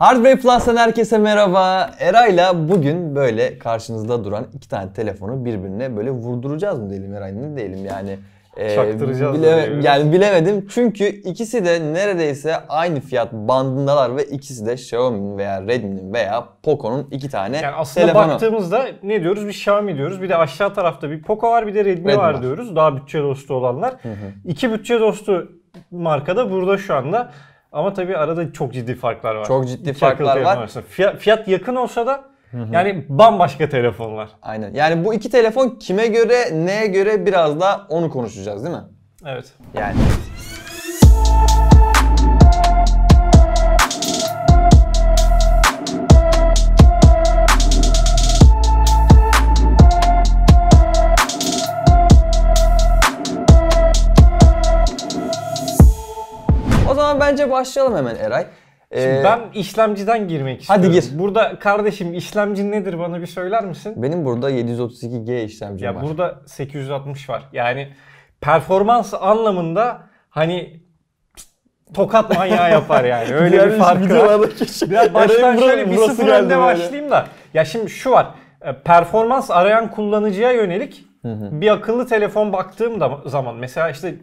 Hardware Plus'tan herkese merhaba. Eray'la bugün böyle karşınızda duran iki tane telefonu birbirine böyle vurduracağız mı diyelim Eray ne diyelim yani. E, Çaktıracağız. Bile, yani. yani bilemedim çünkü ikisi de neredeyse aynı fiyat bandındalar ve ikisi de Xiaomi'nin veya Redmi'nin veya Poco'nun iki tane yani aslında telefonu. baktığımızda ne diyoruz? Bir Xiaomi diyoruz. Bir de aşağı tarafta bir Poco var bir de Redmi, Redmi var, var diyoruz. Daha bütçe dostu olanlar. Hı hı. İki bütçe dostu markada burada şu anda. Ama tabii arada çok ciddi farklar var. Çok ciddi İki farklar var. Fiyat, fiyat yakın olsa da yani bambaşka telefonlar. Aynen. Yani bu iki telefon kime göre, neye göre biraz da onu konuşacağız değil mi? Evet. Yani. Bence başlayalım hemen Eray. Ee, Şimdi ben işlemciden girmek istiyorum. Hadi gir. Burada kardeşim işlemcin nedir bana bir söyler misin? Benim burada 732G işlemcim ya var. Ya burada 860 var. Yani performans anlamında hani tokat manyağı yapar yani. Öyle bir, bir var. Biraz baştan şöyle bir sıfır önde başlayayım da. Ya şimdi şu var. E, performans arayan kullanıcıya yönelik bir akıllı telefon baktığım zaman mesela işte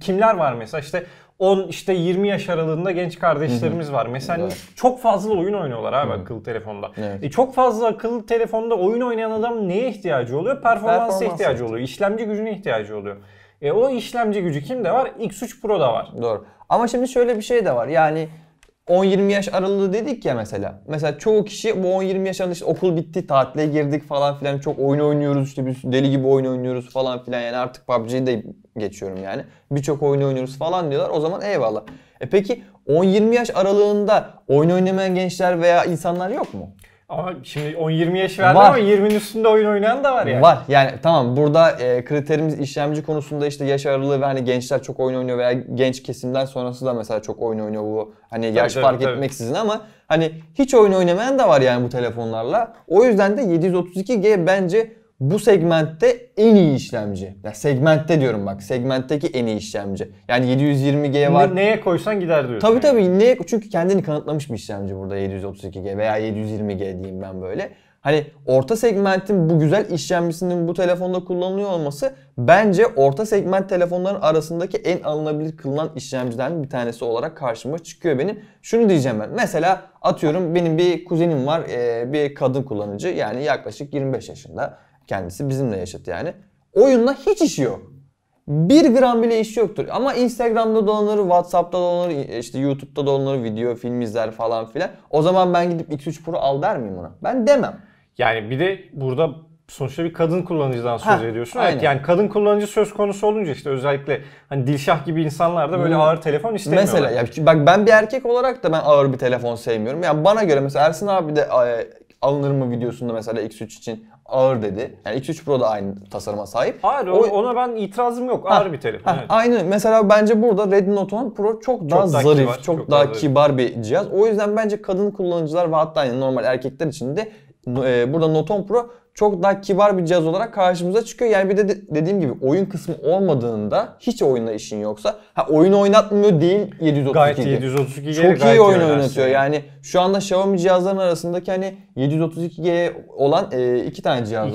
kimler var mesela? işte 10 işte 20 yaş aralığında genç kardeşlerimiz var. Mesela evet. çok fazla oyun oynuyorlar abi Hı-hı. akıllı telefonda. Evet. E çok fazla akıllı telefonda oyun oynayan adam neye ihtiyacı oluyor? Performansa Performans ihtiyacı oluyor. İşlemci gücüne ihtiyacı oluyor. E o işlemci gücü kimde var? X3 Pro'da var. Doğru. Ama şimdi şöyle bir şey de var. Yani 10-20 yaş aralığı dedik ya mesela. Mesela çoğu kişi bu 10-20 yaş aralığı işte okul bitti, tatile girdik falan filan çok oyun oynuyoruz işte biz deli gibi oyun oynuyoruz falan filan yani artık PUBG'yi de geçiyorum yani. Birçok oyun oynuyoruz falan diyorlar o zaman eyvallah. E peki 10-20 yaş aralığında oyun oynamayan gençler veya insanlar yok mu? Ama şimdi 10-20 yaş verdi Var. ama 20'nin üstünde oyun oynayan da var yani. Var yani tamam burada e, kriterimiz işlemci konusunda işte yaş aralığı ve hani gençler çok oyun oynuyor veya genç kesimden sonrası da mesela çok oyun oynuyor bu hani tabii, yaş tabii, fark tabii. etmeksizin ama hani hiç oyun oynamayan da var yani bu telefonlarla. O yüzden de 732G bence bu segmentte en iyi işlemci. Ya segmentte diyorum bak. Segmentteki en iyi işlemci. Yani 720G var. Ne, neye koysan gider diyorsun. Tabii yani. Neye, çünkü kendini kanıtlamış bir işlemci burada 732G veya 720G diyeyim ben böyle. Hani orta segmentin bu güzel işlemcisinin bu telefonda kullanılıyor olması bence orta segment telefonların arasındaki en alınabilir kılınan işlemcilerden bir tanesi olarak karşıma çıkıyor benim. Şunu diyeceğim ben. Mesela atıyorum benim bir kuzenim var bir kadın kullanıcı yani yaklaşık 25 yaşında. Kendisi bizimle yaşıt yani. Oyunla hiç işi yok. Bir gram bile işi yoktur. Ama Instagram'da dolanır, Whatsapp'ta dolanır, işte YouTube'da dolanır, video, film izler falan filan. O zaman ben gidip X3 Pro al der miyim ona? Ben demem. Yani bir de burada sonuçta bir kadın kullanıcıdan söz ediyorsun. Evet yani kadın kullanıcı söz konusu olunca işte özellikle hani Dilşah gibi insanlar da böyle hmm. ağır telefon istemiyorlar. Mesela ya bak ben bir erkek olarak da ben ağır bir telefon sevmiyorum. Yani bana göre mesela Ersin abi de e, alınır mı videosunda mesela X3 için ağır dedi. Yani X3 Pro da aynı tasarıma sahip. Hayır o, ona ben itirazım yok. Ha, ağır bir telefon. Ha, evet. Aynı mesela bence burada Redmi Note 10 Pro çok daha çok zarif, kibar, çok, çok daha, daha kibar bir cihaz. O yüzden bence kadın kullanıcılar ve hatta yani normal erkekler için de e, burada Note 10 Pro çok daha kibar bir cihaz olarak karşımıza çıkıyor. Yani bir de, dediğim gibi oyun kısmı olmadığında hiç oyunla işin yoksa ha oyun oynatmıyor değil 732. Gayet 732 G. Çok iyi oyun oynatıyor. Yani şu anda Xiaomi cihazların arasındaki hani 732 G olan e, iki tane cihaz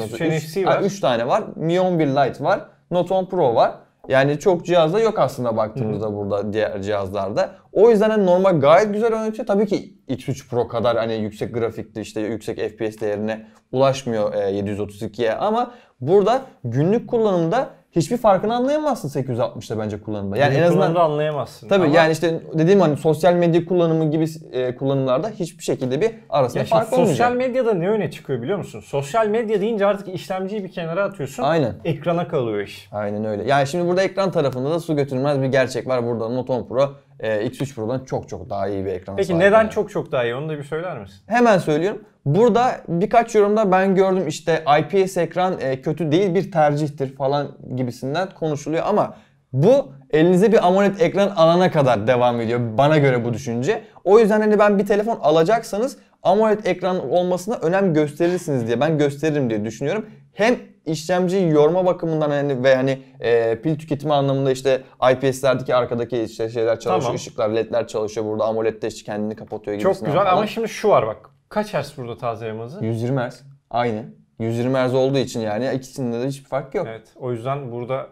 var. 3 tane var. Mi 11 Lite var. Note 10 Pro var. Yani çok cihazda yok aslında baktığımızda hmm. burada diğer cihazlarda. O yüzden hani normal gayet güzel oynatıyor. Tabii ki X3 Pro kadar hani yüksek grafikte işte yüksek FPS değerine ulaşmıyor 732'ye e, ama burada günlük kullanımda hiçbir farkını anlayamazsın 860'da bence kullanımda. Yani Yeni en azından anlayamazsın. Tabii ama... yani işte dediğim hani sosyal medya kullanımı gibi e, kullanımlarda hiçbir şekilde bir arasında ya fark olmayacak. Sosyal medyada ne öne çıkıyor biliyor musun? Sosyal medya deyince artık işlemciyi bir kenara atıyorsun. Aynen. Ekrana kalıyor iş. Aynen öyle. Yani şimdi burada ekran tarafında da su götürmez bir gerçek var. Burada Note 10 Pro ee, X3 Pro'dan çok çok daha iyi bir ekran Peki neden çok çok daha iyi onu da bir söyler misin? Hemen söylüyorum. Burada birkaç yorumda ben gördüm işte IPS ekran e, kötü değil bir tercihtir falan gibisinden konuşuluyor ama bu elinize bir AMOLED ekran alana kadar devam ediyor bana göre bu düşünce. O yüzden hani ben bir telefon alacaksanız AMOLED ekran olmasına önem gösterirsiniz diye ben gösteririm diye düşünüyorum. Hem işlemciyi yorma bakımından hani ve hani e, pil tüketimi anlamında işte IPS'lerdeki arkadaki işte şeyler çalışıyor, tamam. ışıklar, ledler çalışıyor. Burada AMOLED de işte kendini kapatıyor gibi. Çok güzel falan. ama şimdi şu var bak. Kaç Hz burada tazeleme hızı? 120 Hz. Aynı. 120 Hz olduğu için yani ikisinde de hiçbir fark yok. Evet. O yüzden burada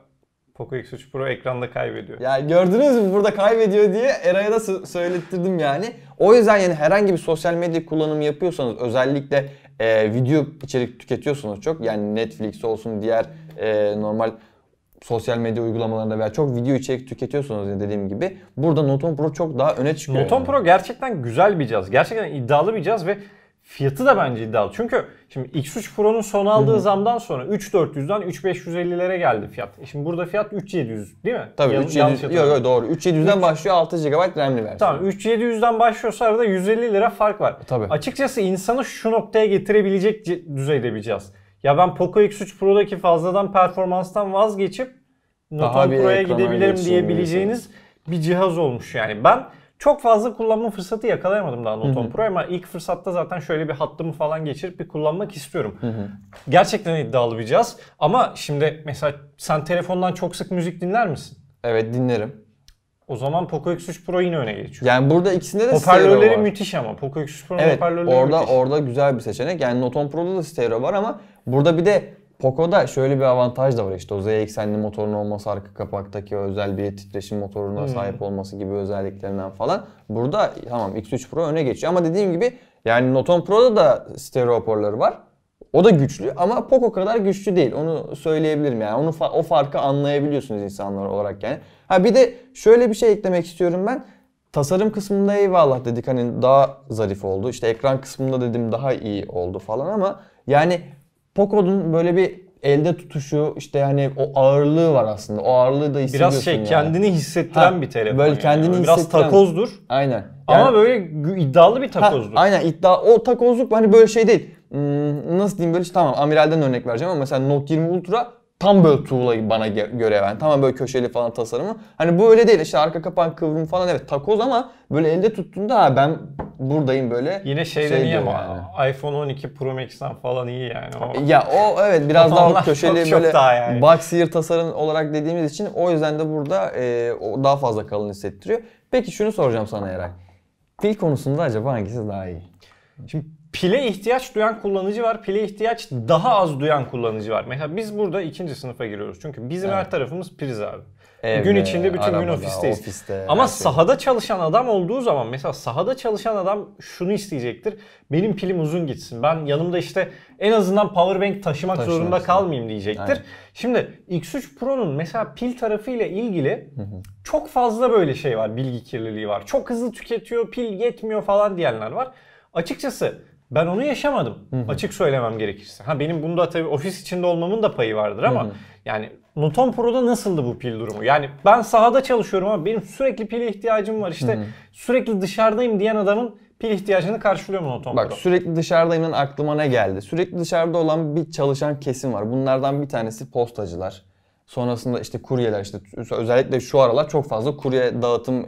Poco X3 Pro ekranda kaybediyor. Ya gördünüz mü burada kaybediyor diye Eray'a da söylettirdim yani. O yüzden yani herhangi bir sosyal medya kullanımı yapıyorsanız özellikle e, video içerik tüketiyorsunuz çok. Yani Netflix olsun diğer e, normal sosyal medya uygulamalarında veya çok video içerik tüketiyorsunuz dediğim gibi. Burada Note 10 Pro çok daha öne çıkıyor. Note 10 yani. Pro gerçekten güzel bir cihaz. Gerçekten iddialı bir cihaz ve fiyatı da bence iddialı. Çünkü şimdi X3 Pro'nun son aldığı Hı-hı. zamdan sonra 3400'den 3550'lere geldi fiyat. E şimdi burada fiyat 3700 değil mi? Tabii Yan, 3700. Yok yok doğru. 3700'den 3... başlıyor 6 GB RAM'li versiyon. Tamam 3700'den başlıyorsa arada 150 lira fark var. E, tabii. Açıkçası insanı şu noktaya getirebilecek düzeyde bir cihaz. Ya ben Poco X3 Pro'daki fazladan performanstan vazgeçip Note 10 Pro'ya gidebilirim diyebileceğiniz bir cihaz olmuş yani. Ben çok fazla kullanma fırsatı yakalayamadım daha Note 10 Pro ama ilk fırsatta zaten şöyle bir hattımı falan geçirip bir kullanmak istiyorum. Hı hı. Gerçekten iddialı bir cihaz ama şimdi mesela sen telefondan çok sık müzik dinler misin? Evet dinlerim. O zaman Poco X3 Pro yine öne geçiyor. Yani burada ikisinde de hoparlörleri var. müthiş ama Poco X3 Pro'nun evet, hoparlörleri orada, müthiş. Orada güzel bir seçenek. Yani Note 10 Pro'da da stereo var ama burada bir de Poco'da şöyle bir avantaj da var işte o Z eksenli motorun olması, arka kapaktaki özel bir titreşim motoruna hmm. sahip olması gibi özelliklerinden falan. Burada tamam X3 Pro öne geçiyor ama dediğim gibi yani Note Pro'da da stereo hoparlörü var. O da güçlü ama Poco kadar güçlü değil. Onu söyleyebilirim yani. Onu fa- o farkı anlayabiliyorsunuz insanlar olarak yani. Ha bir de şöyle bir şey eklemek istiyorum ben. Tasarım kısmında eyvallah dedik hani daha zarif oldu. İşte ekran kısmında dedim daha iyi oldu falan ama yani Poco'nun böyle bir elde tutuşu işte yani o ağırlığı var aslında. O ağırlığı da hissediyorsun Biraz şey yani. kendini hissettiren ha, bir telefon. Böyle yani. kendini yani. Biraz hissettiren. takozdur. Aynen. Yani, Ama böyle iddialı bir takozdur. Ha, aynen iddia o takozluk hani böyle şey değil. Hmm, nasıl diyeyim böyle tamam Amiral'den örnek vereceğim ama mesela Note 20 Ultra tam böyle tuğla bana göre yani tamam böyle köşeli falan tasarımı. Hani bu öyle değil işte arka kapan kıvrım falan evet takoz ama böyle elde tuttuğunda ha ben buradayım böyle. Yine şey, şey demeyeyim ama yani. iPhone 12 Pro Max'ten falan iyi yani. O... Ya o evet biraz daha köşeli çok, böyle çok daha yani. box tasarım olarak dediğimiz için o yüzden de burada e, o daha fazla kalın hissettiriyor. Peki şunu soracağım sana Eray. Pil konusunda acaba hangisi daha iyi? Şimdi pile ihtiyaç duyan kullanıcı var, pile ihtiyaç daha az duyan kullanıcı var. Mesela biz burada ikinci sınıfa giriyoruz. Çünkü bizim evet. her tarafımız priz abi. Evde, gün içinde bütün arabada, gün ofisteyiz. Ofiste, Ama şey. sahada çalışan adam olduğu zaman mesela sahada çalışan adam şunu isteyecektir. Benim pilim uzun gitsin. Ben yanımda işte en azından power bank taşımak Taşımasın. zorunda kalmayayım diyecektir. Aynen. Şimdi X3 Pro'nun mesela pil tarafıyla ilgili çok fazla böyle şey var. Bilgi kirliliği var. Çok hızlı tüketiyor, pil yetmiyor falan diyenler var. Açıkçası ben onu yaşamadım. Hı-hı. Açık söylemem gerekirse. Ha benim bunda tabii ofis içinde olmamın da payı vardır ama Hı-hı. yani Nuton Pro'da nasıldı bu pil durumu? Yani ben sahada çalışıyorum ama benim sürekli pile ihtiyacım var. İşte Hı-hı. sürekli dışarıdayım diyen adamın pil ihtiyacını karşılıyor mu Nuton Bak Pro? sürekli dışarıdayımın aklıma ne geldi? Sürekli dışarıda olan bir çalışan kesim var. Bunlardan bir tanesi postacılar. Sonrasında işte kuryeler işte özellikle şu aralar çok fazla kurye dağıtım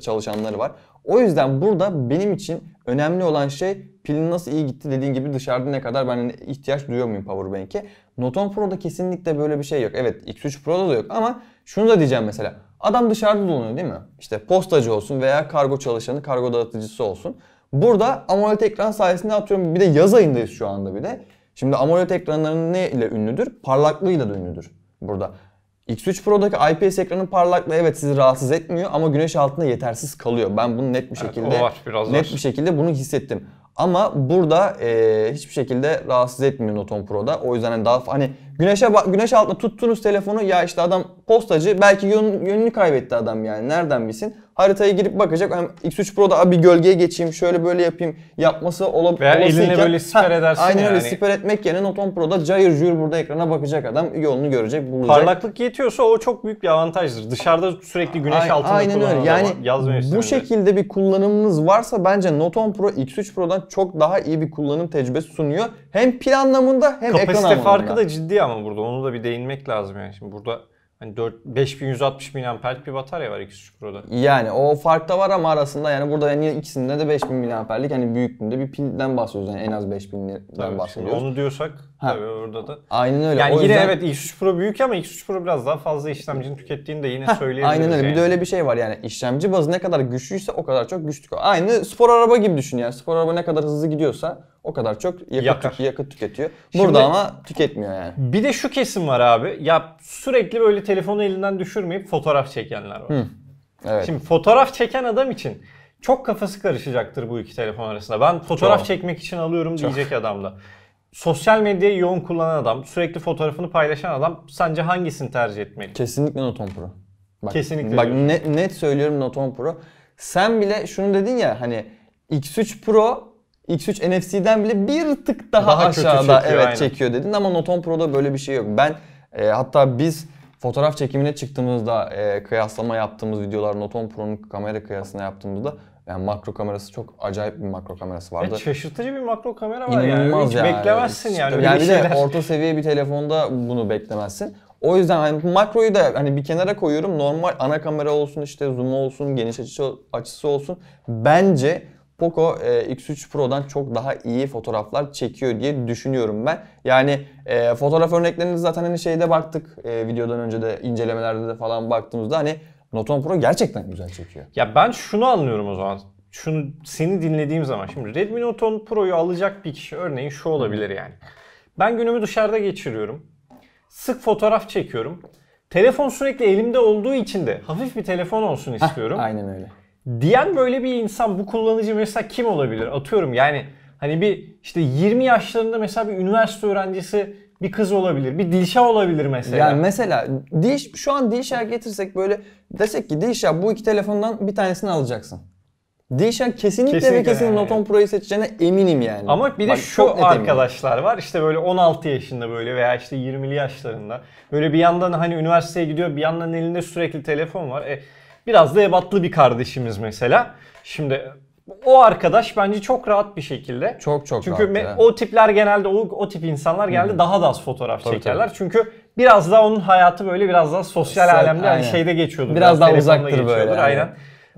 çalışanları var. O yüzden burada benim için önemli olan şey pilin nasıl iyi gitti dediğin gibi dışarıda ne kadar ben ihtiyaç duyuyor muyum powerbank'e? Note 10 Pro'da kesinlikle böyle bir şey yok. Evet X3 Pro'da da yok ama şunu da diyeceğim mesela. Adam dışarıda dolanıyor değil mi? İşte postacı olsun veya kargo çalışanı, kargo dağıtıcısı olsun. Burada AMOLED ekran sayesinde atıyorum bir de yaz ayındayız şu anda bir de. Şimdi AMOLED ekranların ne ile ünlüdür? Parlaklığıyla da ünlüdür burada. X3 Pro'daki IPS ekranın parlaklığı evet sizi rahatsız etmiyor ama güneş altında yetersiz kalıyor. Ben bunu net bir şekilde evet, var, biraz net var. bir şekilde bunu hissettim. Ama burada e, hiçbir şekilde rahatsız etmiyor Noton Pro'da. O yüzden hani daha hani Güneşe güneş altında tuttuğunuz telefonu ya işte adam postacı belki yön, yönünü kaybetti adam yani nereden bilsin. Haritaya girip bakacak. Yani X3 Pro'da bir gölgeye geçeyim şöyle böyle yapayım yapması ola, Veya eline böyle siper edersin ha, aynen yani. öyle siper etmek yerine Note 10 Pro'da cayır cayır burada ekrana bakacak adam yolunu görecek bulacak. Parlaklık yetiyorsa o çok büyük bir avantajdır. Dışarıda sürekli güneş aynen, altında aynen öyle. Yani bu şekilde bir kullanımınız varsa bence Note 10 Pro X3 Pro'dan çok daha iyi bir kullanım tecrübesi sunuyor. Hem pil anlamında hem Kapasite ekran anlamında. Kapasite farkı da ciddi ama burada onu da bir değinmek lazım yani. Şimdi burada hani 4 5160 miliamperlik bir batarya var x Pro'da. Yani o fark da var ama arasında yani burada yani ikisinde de 5000 miliamperlik yani büyüklüğünde bir pilden bahsediyoruz yani en az 5000'den bahsediyoruz. Onu diyorsak ha. tabii orada da. Aynen öyle. Yani o yine yüzden... evet X3 Pro büyük ama X3 Pro biraz daha fazla işlemcinin tükettiğini de yine söyleyebiliriz. Aynen öyle. Yani. Bir de öyle bir şey var yani işlemci bazı ne kadar güçlüyse o kadar çok güçlü. Aynı spor araba gibi düşün yani. Spor araba ne kadar hızlı gidiyorsa o kadar çok yakıt, Yakar. yakıt tüketiyor. Burada Şimdi, ama tüketmiyor yani. Bir de şu kesim var abi. Ya sürekli böyle telefonu elinden düşürmeyip fotoğraf çekenler var. Hı. Evet. Şimdi fotoğraf çeken adam için çok kafası karışacaktır bu iki telefon arasında. Ben fotoğraf çok. çekmek için alıyorum diyecek adam da. Sosyal medyayı yoğun kullanan adam, sürekli fotoğrafını paylaşan adam sence hangisini tercih etmeli? Kesinlikle Note 10 Pro. Bak, Kesinlikle. Bak net, net söylüyorum Note 10 Pro. Sen bile şunu dedin ya hani X3 Pro X3 NFC'den bile bir tık daha, daha aşağıda çekiyor, evet aynen. çekiyor dedin ama Note 10 Pro'da böyle bir şey yok. Ben e, hatta biz fotoğraf çekimine çıktığımızda e, kıyaslama yaptığımız videolar Note 10 Pro'nun kamera kıyasına yaptığımızda yani makro kamerası çok acayip bir makro kamerası vardı. Evet, şaşırtıcı bir makro kamera var İnanılmaz yani. Hiç ya, beklemezsin yani. Yani, yani bir şeyler. de orta seviye bir telefonda bunu beklemezsin. O yüzden hani makroyu da hani bir kenara koyuyorum. Normal ana kamera olsun işte zoom olsun, geniş açı açısı olsun. Bence Poco e, X3 Pro'dan çok daha iyi fotoğraflar çekiyor diye düşünüyorum ben. Yani e, fotoğraf örneklerini zaten hani şeyde baktık e, videodan önce de incelemelerde de falan baktığımızda hani Note 10 Pro gerçekten güzel çekiyor. Ya ben şunu anlıyorum o zaman. Şunu seni dinlediğim zaman şimdi Redmi Note 10 Pro'yu alacak bir kişi örneğin şu olabilir yani. Ben günümü dışarıda geçiriyorum. Sık fotoğraf çekiyorum. Telefon sürekli elimde olduğu için de hafif bir telefon olsun istiyorum. Hah, aynen öyle diyen böyle bir insan bu kullanıcı mesela kim olabilir? Atıyorum yani hani bir işte 20 yaşlarında mesela bir üniversite öğrencisi bir kız olabilir. Bir dilşa olabilir mesela. Yani mesela Dilş, şu an dilşa getirsek böyle desek ki dilşa bu iki telefondan bir tanesini alacaksın. Dilşah kesinlikle, kesinlikle ve kesinlikle yani. Note Pro'yu seçeceğine eminim yani. Ama bir de Bak, şu arkadaşlar var işte böyle 16 yaşında böyle veya işte 20'li yaşlarında. Böyle bir yandan hani üniversiteye gidiyor bir yandan elinde sürekli telefon var. E, Biraz da ebatlı bir kardeşimiz mesela. Şimdi o arkadaş bence çok rahat bir şekilde. Çok çok Çünkü rahat. Çünkü o tipler genelde o, o tip insanlar genelde daha da az fotoğraf tabii, çekerler. Tabii. Çünkü biraz daha onun hayatı böyle biraz daha sosyal Sen, alemde hani aynen. şeyde geçiyordur. Biraz daha uzaktır böyle. Aynen. aynen.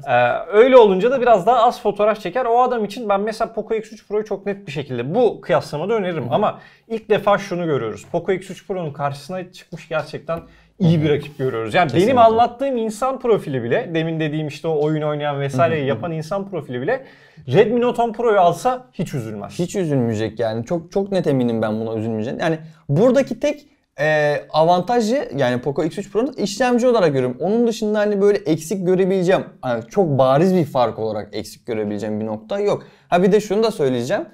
Ee, öyle olunca da biraz daha az fotoğraf çeker. O adam için ben mesela Poco X3 Pro'yu çok net bir şekilde bu kıyaslamada öneririm. Hı. Ama ilk defa şunu görüyoruz. Poco X3 Pro'nun karşısına çıkmış gerçekten iyi bir rakip görüyoruz. Yani Kesinlikle. benim anlattığım insan profili bile, demin dediğim işte o oyun oynayan vesaireyi yapan insan profili bile Redmi Note 10 Pro'yu alsa hiç üzülmez. Hiç üzülmeyecek yani. Çok çok net eminim ben buna üzülmeyeceğim. Yani buradaki tek e, avantajı yani Poco X3 Pro'nun işlemci olarak görüyorum. Onun dışında hani böyle eksik görebileceğim, yani çok bariz bir fark olarak eksik görebileceğim bir nokta yok. Ha bir de şunu da söyleyeceğim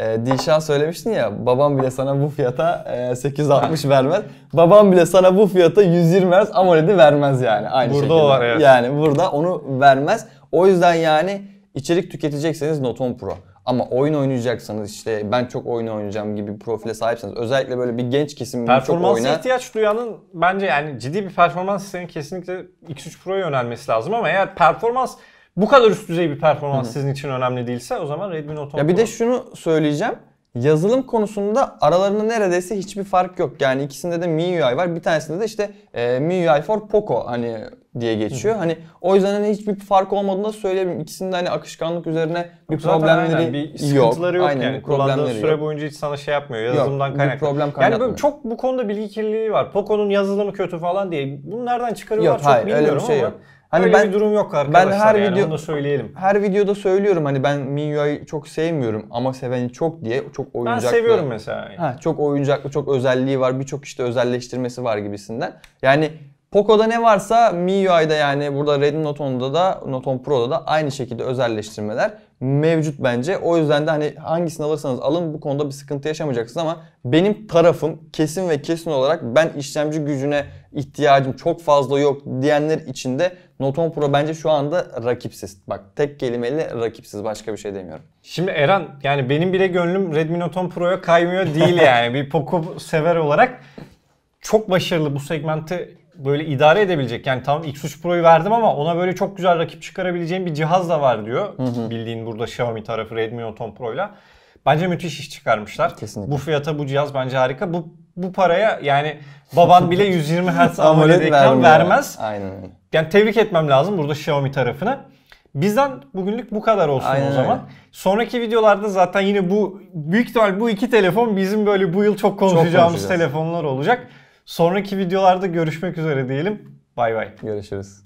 e, Dilşah söylemiştin ya babam bile sana bu fiyata e, 860 vermez. Babam bile sana bu fiyata 120 vermez AMOLED'i vermez yani aynı burada şekilde. Burada o var evet. Yani burada onu vermez. O yüzden yani içerik tüketecekseniz Noton Pro. Ama oyun oynayacaksanız işte ben çok oyun oynayacağım gibi bir profile sahipseniz özellikle böyle bir genç kesim çok oyna. ihtiyaç duyanın bence yani ciddi bir performans isteyen kesinlikle X3 Pro'ya yönelmesi lazım ama eğer performans bu kadar üst düzey bir performans Hı-hı. sizin için önemli değilse o zaman Redmi Note 10 Ya bir de şunu söyleyeceğim. Yazılım konusunda aralarında neredeyse hiçbir fark yok. Yani ikisinde de MIUI var. Bir tanesinde de işte e, MIUI for Poco hani diye geçiyor. Hı. Hani o yüzden hani hiçbir fark olmadığını da söyleyebilirim. İkisinde hani akışkanlık üzerine bir Zaten problemleri aynen, bir sıkıntıları yok. yok aynen, yani. Kullandığın süre yok. boyunca hiç sana şey yapmıyor. Yazılımdan yok, kaynaklı. yani böyle çok bu konuda bilgi kirliliği var. Poco'nun yazılımı kötü falan diye. Bunu nereden çıkarıyorlar yok, çok hayır, bilmiyorum öyle bir şey ama. Yok. Hani Öyle ben, bir durum yok arkadaşlar ben her yani video, onu da söyleyelim. Her videoda söylüyorum hani ben Minyua'yı çok sevmiyorum ama seveni çok diye çok oyuncaklı. Ben seviyorum mesela. Ha, çok oyuncaklı, çok özelliği var, birçok işte özelleştirmesi var gibisinden. Yani Poco'da ne varsa MIUI'da yani burada Redmi Note 10'da da Note 10 Pro'da da aynı şekilde özelleştirmeler mevcut bence. O yüzden de hani hangisini alırsanız alın bu konuda bir sıkıntı yaşamayacaksınız ama benim tarafım kesin ve kesin olarak ben işlemci gücüne ihtiyacım çok fazla yok diyenler için de Note 10 Pro bence şu anda rakipsiz. Bak tek kelimeyle rakipsiz başka bir şey demiyorum. Şimdi Eren yani benim bile gönlüm Redmi Note 10 Pro'ya kaymıyor değil yani bir Poco sever olarak çok başarılı bu segmenti böyle idare edebilecek. Yani tamam X3 Pro'yu verdim ama ona böyle çok güzel rakip çıkarabileceğim bir cihaz da var diyor. Hı hı. Bildiğin burada Xiaomi tarafı Redmi Note 10 Pro'yla. Bence müthiş iş çıkarmışlar. Kesinlikle. Bu fiyata bu cihaz bence harika. Bu bu paraya yani baban bile 120 Hz AMOLED ekran vermez. Aynen Yani tebrik etmem lazım burada Xiaomi tarafını. Bizden bugünlük bu kadar olsun Aynen o zaman. Sonraki videolarda zaten yine bu büyük ihtimal bu iki telefon bizim böyle bu yıl çok konuşacağımız çok telefonlar olacak. Sonraki videolarda görüşmek üzere diyelim. Bay bay. Görüşürüz.